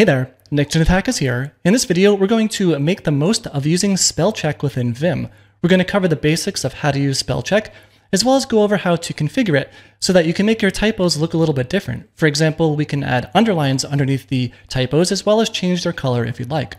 Hey there, Nick is here. In this video, we're going to make the most of using spell check within Vim. We're going to cover the basics of how to use spell check, as well as go over how to configure it so that you can make your typos look a little bit different. For example, we can add underlines underneath the typos as well as change their color if you'd like.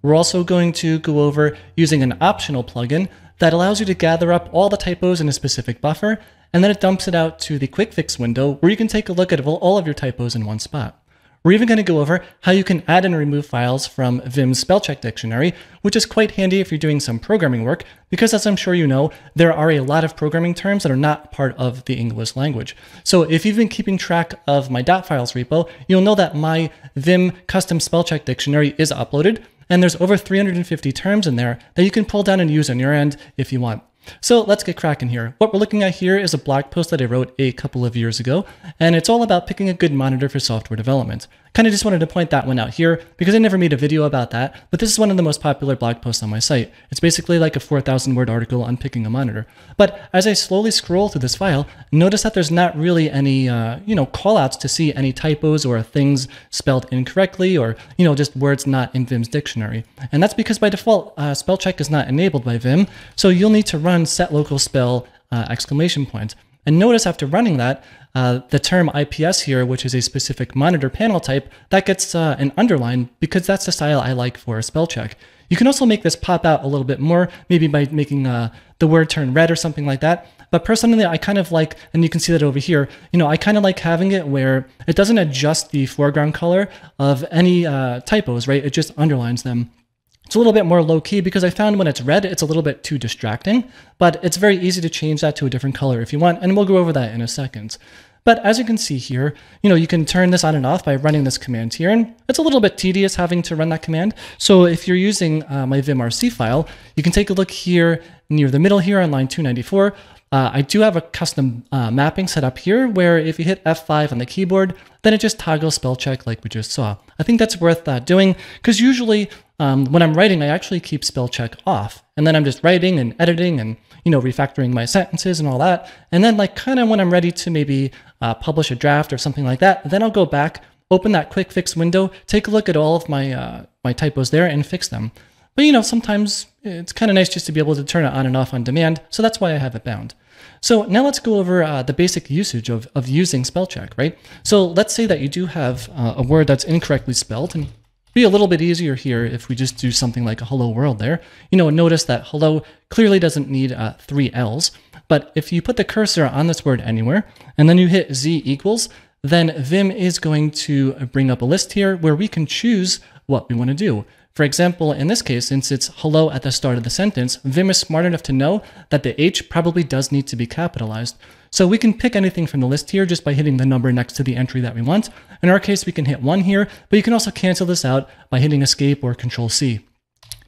We're also going to go over using an optional plugin that allows you to gather up all the typos in a specific buffer, and then it dumps it out to the quick fix window where you can take a look at all of your typos in one spot. We're even going to go over how you can add and remove files from Vim's spellcheck dictionary, which is quite handy if you're doing some programming work, because as I'm sure you know, there are a lot of programming terms that are not part of the English language. So if you've been keeping track of my dot .files repo, you'll know that my Vim custom spellcheck dictionary is uploaded, and there's over 350 terms in there that you can pull down and use on your end if you want. So let's get cracking here. What we're looking at here is a blog post that I wrote a couple of years ago, and it's all about picking a good monitor for software development. Kind of just wanted to point that one out here because I never made a video about that, but this is one of the most popular blog posts on my site. It's basically like a 4,000 word article on picking a monitor. But as I slowly scroll through this file, notice that there's not really any, uh, you know, callouts to see any typos or things spelled incorrectly or, you know, just words not in Vim's dictionary. And that's because by default, uh, spell check is not enabled by Vim, so you'll need to run set local spell uh, exclamation point. And notice after running that, uh, the term IPS here, which is a specific monitor panel type, that gets uh, an underline because that's the style I like for a spell check. You can also make this pop out a little bit more, maybe by making uh, the word turn red or something like that. But personally, I kind of like, and you can see that over here, you know, I kind of like having it where it doesn't adjust the foreground color of any uh, typos, right? It just underlines them. It's a little bit more low key because I found when it's red, it's a little bit too distracting, but it's very easy to change that to a different color if you want, and we'll go over that in a second. But as you can see here, you know, you can turn this on and off by running this command here, and it's a little bit tedious having to run that command. So if you're using uh, my vimrc file, you can take a look here near the middle here on line 294. Uh, I do have a custom uh, mapping set up here where if you hit F5 on the keyboard, then it just toggles spell check like we just saw. I think that's worth uh, doing because usually um, when I'm writing, I actually keep spell check off. And then I'm just writing and editing and, you know, refactoring my sentences and all that. And then, like, kind of when I'm ready to maybe uh, publish a draft or something like that, then I'll go back, open that quick fix window, take a look at all of my, uh, my typos there and fix them. But, you know, sometimes it's kind of nice just to be able to turn it on and off on demand. So that's why I have it bound. So now let's go over uh, the basic usage of, of using spell check, right? So let's say that you do have uh, a word that's incorrectly spelled, and be a little bit easier here if we just do something like a hello world there. You know, notice that hello clearly doesn't need uh, three L's, but if you put the cursor on this word anywhere, and then you hit Z equals, then Vim is going to uh, bring up a list here where we can choose what we want to do. For example, in this case, since it's hello at the start of the sentence, Vim is smart enough to know that the H probably does need to be capitalized. So we can pick anything from the list here just by hitting the number next to the entry that we want. In our case, we can hit one here, but you can also cancel this out by hitting escape or control C.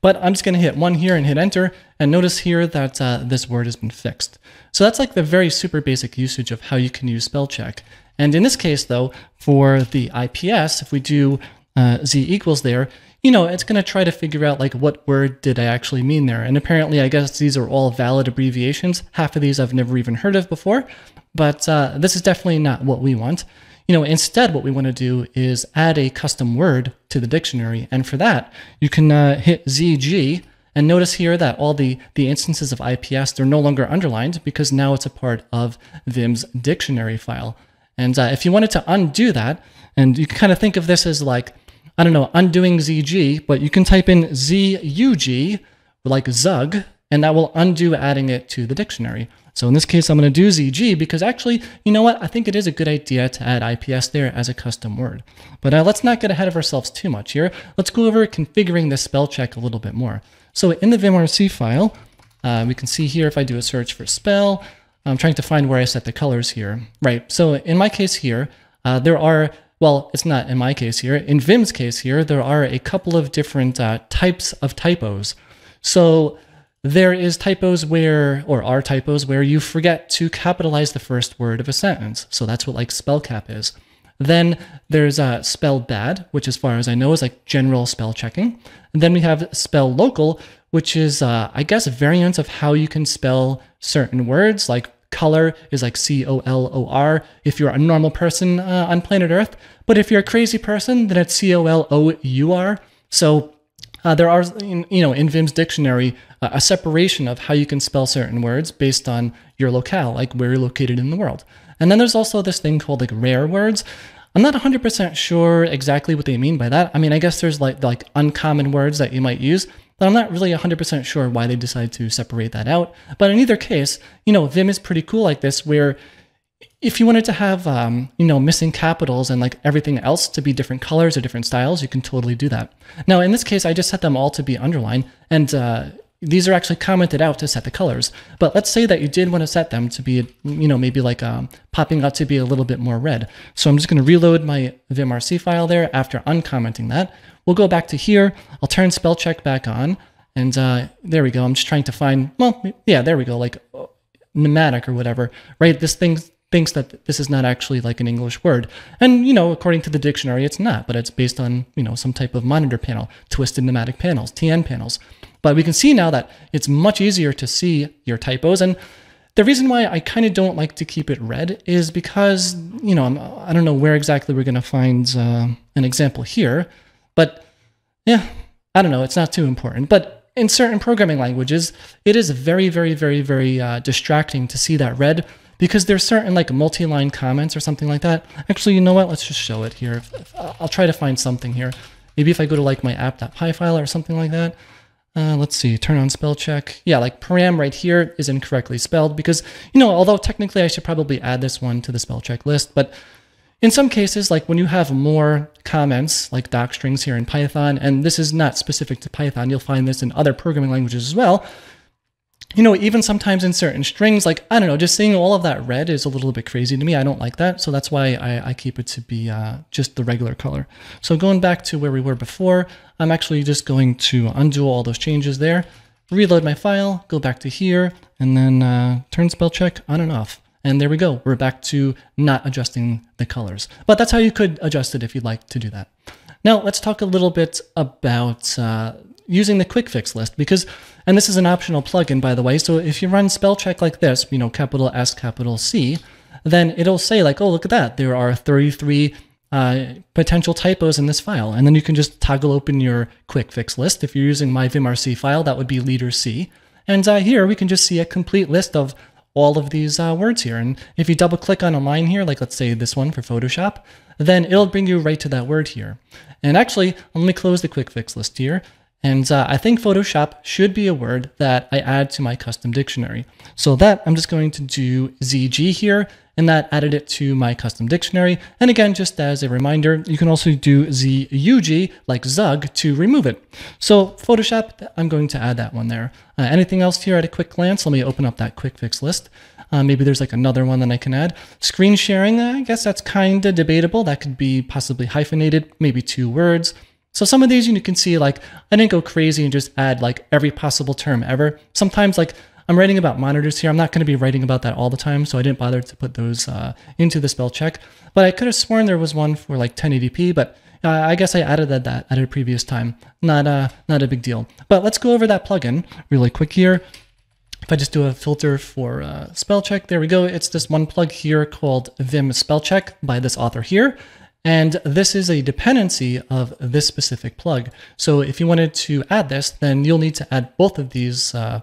But I'm just gonna hit one here and hit enter, and notice here that uh, this word has been fixed. So that's like the very super basic usage of how you can use spell check. And in this case though, for the IPS, if we do uh, z equals there, you know, it's going to try to figure out like what word did I actually mean there. And apparently, I guess these are all valid abbreviations. Half of these I've never even heard of before, but uh, this is definitely not what we want. You know, instead, what we want to do is add a custom word to the dictionary. And for that, you can uh, hit ZG. And notice here that all the, the instances of IPS, they're no longer underlined because now it's a part of Vim's dictionary file. And uh, if you wanted to undo that, and you can kind of think of this as like, I don't know, undoing ZG, but you can type in ZUG, like ZUG, and that will undo adding it to the dictionary. So in this case, I'm going to do ZG because actually, you know what? I think it is a good idea to add IPS there as a custom word. But uh, let's not get ahead of ourselves too much here. Let's go over configuring the spell check a little bit more. So in the VimRC file, uh, we can see here if I do a search for spell, I'm trying to find where I set the colors here. Right, so in my case here, uh, there are well, it's not in my case here. In Vim's case here, there are a couple of different uh, types of typos. So there is typos where, or are typos where you forget to capitalize the first word of a sentence. So that's what like spell cap is. Then there's uh, spell bad, which as far as I know is like general spell checking. And then we have spell local, which is, uh, I guess, a variant of how you can spell certain words like Color is like C O L O R if you're a normal person uh, on planet Earth. But if you're a crazy person, then it's C O L O U R. So uh, there are, you know, in Vim's dictionary, uh, a separation of how you can spell certain words based on your locale, like where you're located in the world. And then there's also this thing called like rare words. I'm not 100% sure exactly what they mean by that. I mean, I guess there's like like uncommon words that you might use, I'm not really 100% sure why they decided to separate that out. But in either case, you know, Vim is pretty cool like this, where if you wanted to have, um, you know, missing capitals and like everything else to be different colors or different styles, you can totally do that. Now, in this case, I just set them all to be underlined, and uh, these are actually commented out to set the colors. But let's say that you did want to set them to be, you know, maybe like um, popping out to be a little bit more red. So I'm just going to reload my vimrc file there after uncommenting that. We'll go back to here. I'll turn spell check back on. And uh, there we go. I'm just trying to find, well, yeah, there we go. Like pneumatic or whatever, right? This thing thinks that this is not actually like an English word. And, you know, according to the dictionary, it's not, but it's based on, you know, some type of monitor panel, twisted pneumatic panels, TN panels. But we can see now that it's much easier to see your typos. And the reason why I kind of don't like to keep it red is because, you know, I'm, I do not know where exactly we're going to find uh, an example here. But yeah, I don't know. It's not too important. But in certain programming languages, it is very, very, very, very uh, distracting to see that red because there's certain like multi-line comments or something like that. Actually, you know what? Let's just show it here. If, if, I'll try to find something here. Maybe if I go to like my app.py file or something like that. Uh, let's see, turn on spell check. Yeah, like param right here is incorrectly spelled because, you know, although technically I should probably add this one to the spell check list, but in some cases, like when you have more comments, like docstrings here in Python, and this is not specific to Python, you'll find this in other programming languages as well. You know, even sometimes in certain strings, like, I don't know, just seeing all of that red is a little bit crazy to me. I don't like that. So that's why I, I keep it to be uh, just the regular color. So going back to where we were before, I'm actually just going to undo all those changes there, reload my file, go back to here, and then uh, turn spell check on and off. And there we go. We're back to not adjusting the colors. But that's how you could adjust it if you'd like to do that. Now let's talk a little bit about uh, using the quick fix list because, and this is an optional plugin by the way, so if you run spell check like this, you know, capital S, capital C, then it'll say like, oh, look at that. There are 33 uh, potential typos in this file. And then you can just toggle open your quick fix list. If you're using my vimrc file, that would be leader C. And uh, here we can just see a complete list of all of these uh, words here. And if you double click on a line here, like let's say this one for Photoshop, then it'll bring you right to that word here. And actually, let me close the quick fix list here. And uh, I think Photoshop should be a word that I add to my custom dictionary. So that I'm just going to do ZG here and that added it to my custom dictionary. And again, just as a reminder, you can also do ZUG like Zug to remove it. So Photoshop, I'm going to add that one there. Uh, anything else here at a quick glance? Let me open up that quick fix list. Uh, maybe there's like another one that I can add. Screen sharing, I guess that's kind of debatable. That could be possibly hyphenated, maybe two words. So some of these you can see like I didn't go crazy and just add like every possible term ever. Sometimes like I'm writing about monitors here. I'm not going to be writing about that all the time, so I didn't bother to put those uh, into the spell check. But I could have sworn there was one for like 1080p, but uh, I guess I added that, that at a previous time. Not a uh, not a big deal. But let's go over that plugin really quick here. If I just do a filter for uh, spell check, there we go. It's this one plug here called Vim spell check by this author here. And this is a dependency of this specific plug. So if you wanted to add this, then you'll need to add both of these uh,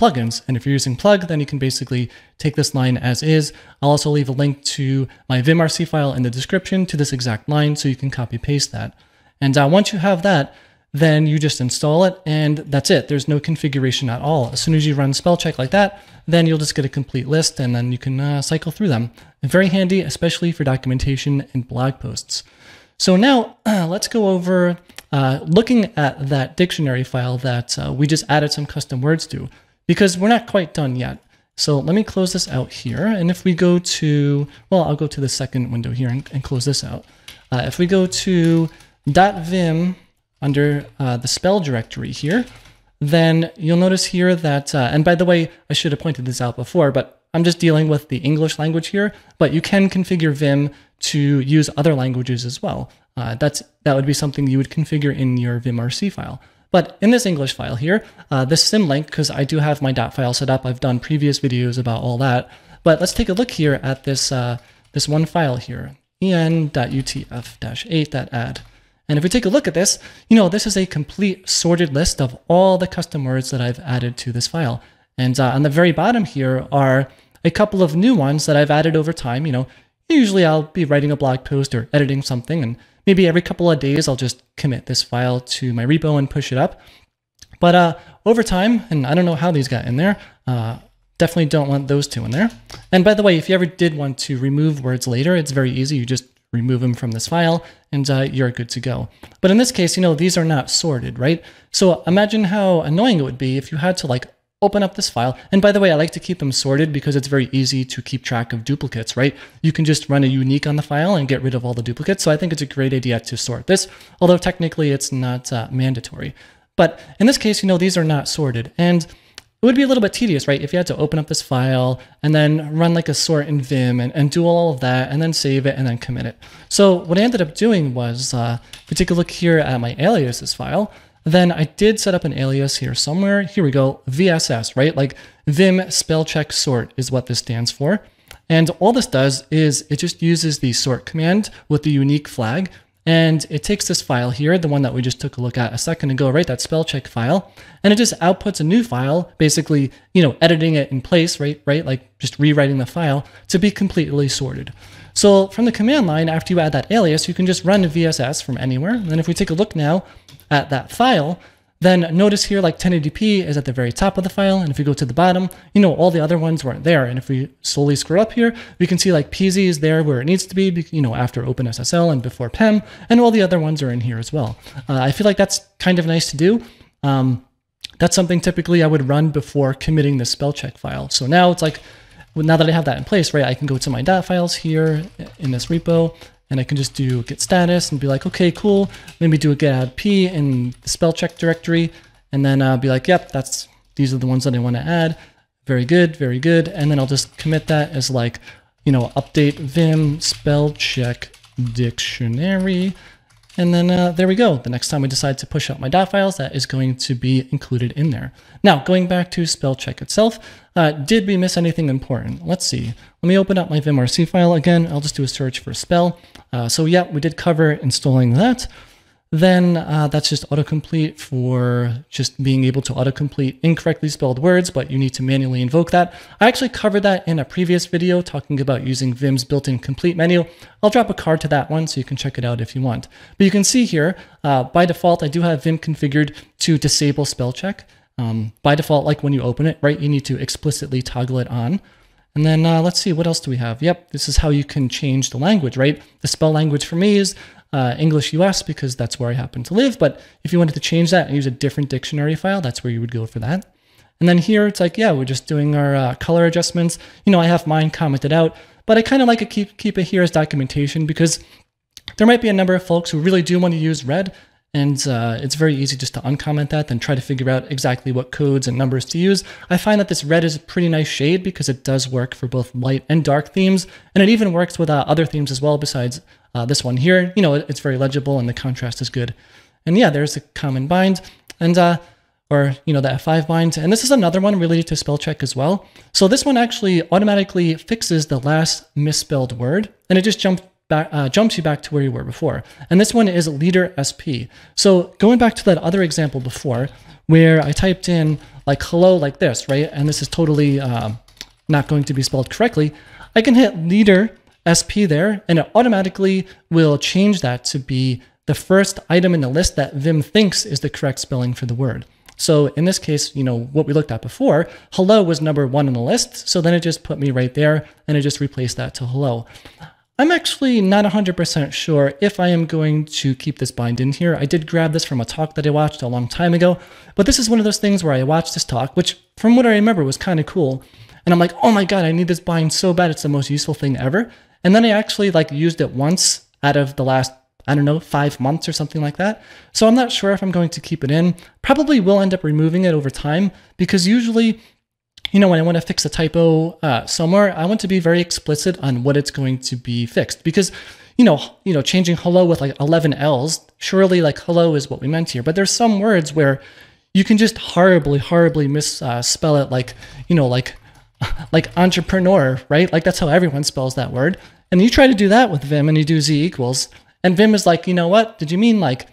plugins. And if you're using plug, then you can basically take this line as is. I'll also leave a link to my vimrc file in the description to this exact line so you can copy paste that. And uh, once you have that, then you just install it and that's it. There's no configuration at all. As soon as you run spell check like that, then you'll just get a complete list and then you can uh, cycle through them. And very handy, especially for documentation and blog posts. So now uh, let's go over uh, looking at that dictionary file that uh, we just added some custom words to because we're not quite done yet. So let me close this out here. And if we go to, well, I'll go to the second window here and, and close this out. Uh, if we go to .vim under uh, the spell directory here, then you'll notice here that, uh, and by the way, I should have pointed this out before, but I'm just dealing with the English language here, but you can configure Vim to use other languages as well. Uh, that's That would be something you would configure in your vimrc file. But in this English file here, uh, this symlink, because I do have my dot file set up, I've done previous videos about all that, but let's take a look here at this, uh, this one file here, en.utf-8.add. And if we take a look at this, you know, this is a complete sorted list of all the custom words that I've added to this file. And uh, on the very bottom here are a couple of new ones that I've added over time. You know, usually I'll be writing a blog post or editing something, and maybe every couple of days I'll just commit this file to my repo and push it up. But uh, over time, and I don't know how these got in there, uh, definitely don't want those two in there. And by the way, if you ever did want to remove words later, it's very easy. You just remove them from this file, and uh, you're good to go. But in this case, you know, these are not sorted, right? So imagine how annoying it would be if you had to like open up this file. And by the way, I like to keep them sorted because it's very easy to keep track of duplicates, right? You can just run a unique on the file and get rid of all the duplicates. So I think it's a great idea to sort this, although technically it's not uh, mandatory. But in this case, you know, these are not sorted. And it would be a little bit tedious, right? If you had to open up this file and then run like a sort in Vim and, and do all of that and then save it and then commit it. So what I ended up doing was, uh, if we take a look here at my aliases file, then I did set up an alias here somewhere. Here we go, VSS, right? Like Vim spell check sort is what this stands for. And all this does is it just uses the sort command with the unique flag and it takes this file here, the one that we just took a look at a second ago, right? That spell check file. And it just outputs a new file, basically, you know, editing it in place, right? Right? Like just rewriting the file to be completely sorted. So from the command line, after you add that alias, you can just run VSS from anywhere. And if we take a look now at that file, then notice here like 1080p is at the very top of the file. And if we go to the bottom, you know, all the other ones weren't there. And if we slowly scroll up here, we can see like PZ is there where it needs to be, you know, after OpenSSL and before PEM, and all the other ones are in here as well. Uh, I feel like that's kind of nice to do. Um, that's something typically I would run before committing the spell check file. So now it's like, now that I have that in place, right, I can go to my dot files here in this repo and I can just do git status and be like, okay, cool. Maybe do a git add p in the spell check directory and then I'll be like, yep, that's these are the ones that I want to add. Very good, very good. And then I'll just commit that as like, you know, update vim spell check dictionary and then uh, there we go. The next time we decide to push out my dot files, that is going to be included in there. Now, going back to spell check itself, uh, did we miss anything important? Let's see. Let me open up my vimrc file again. I'll just do a search for spell. Uh, so yeah, we did cover installing that then uh, that's just autocomplete for just being able to autocomplete incorrectly spelled words, but you need to manually invoke that. I actually covered that in a previous video talking about using Vim's built-in complete menu. I'll drop a card to that one so you can check it out if you want. But you can see here, uh, by default, I do have Vim configured to disable spell check. Um, by default, like when you open it, right, you need to explicitly toggle it on. And then uh, let's see, what else do we have? Yep, this is how you can change the language, right? The spell language for me is uh, English US because that's where I happen to live. But if you wanted to change that and use a different dictionary file, that's where you would go for that. And then here it's like, yeah, we're just doing our uh, color adjustments. You know, I have mine commented out, but I kind of like to keep, keep it here as documentation because there might be a number of folks who really do want to use red and uh, it's very easy just to uncomment that, then try to figure out exactly what codes and numbers to use. I find that this red is a pretty nice shade because it does work for both light and dark themes, and it even works with uh, other themes as well besides uh, this one here. You know, it's very legible and the contrast is good. And yeah, there's the common bind, and uh, or you know the F5 bind, and this is another one related to spell check as well. So this one actually automatically fixes the last misspelled word, and it just jumps back, uh, jumps you back to where you were before. And this one is leader SP. So going back to that other example before, where I typed in like hello like this, right? And this is totally um, not going to be spelled correctly. I can hit leader SP there, and it automatically will change that to be the first item in the list that Vim thinks is the correct spelling for the word. So in this case, you know, what we looked at before, hello was number one on the list. So then it just put me right there and it just replaced that to hello. I'm actually not 100% sure if I am going to keep this bind in here. I did grab this from a talk that I watched a long time ago, but this is one of those things where I watched this talk, which from what I remember was kind of cool. And I'm like, oh my God, I need this bind so bad. It's the most useful thing ever. And then I actually like used it once out of the last, I don't know, five months or something like that. So I'm not sure if I'm going to keep it in. Probably will end up removing it over time because usually you know, when I want to fix a typo uh, somewhere, I want to be very explicit on what it's going to be fixed because, you know, you know, changing hello with like 11 L's, surely like hello is what we meant here. But there's some words where you can just horribly, horribly misspell uh, it like, you know, like, like entrepreneur, right? Like that's how everyone spells that word. And you try to do that with Vim and you do Z equals. And Vim is like, you know what? Did you mean like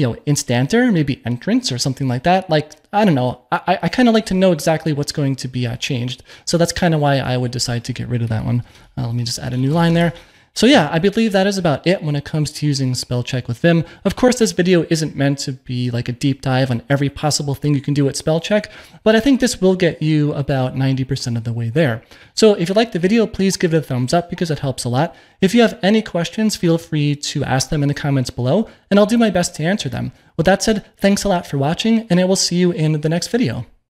you know, instanter, maybe entrance or something like that. Like, I don't know. I, I kind of like to know exactly what's going to be uh, changed. So that's kind of why I would decide to get rid of that one. Uh, let me just add a new line there. So yeah, I believe that is about it when it comes to using spell check with Vim. Of course, this video isn't meant to be like a deep dive on every possible thing you can do at spell check, but I think this will get you about 90% of the way there. So if you like the video, please give it a thumbs up because it helps a lot. If you have any questions, feel free to ask them in the comments below, and I'll do my best to answer them. With that said, thanks a lot for watching, and I will see you in the next video.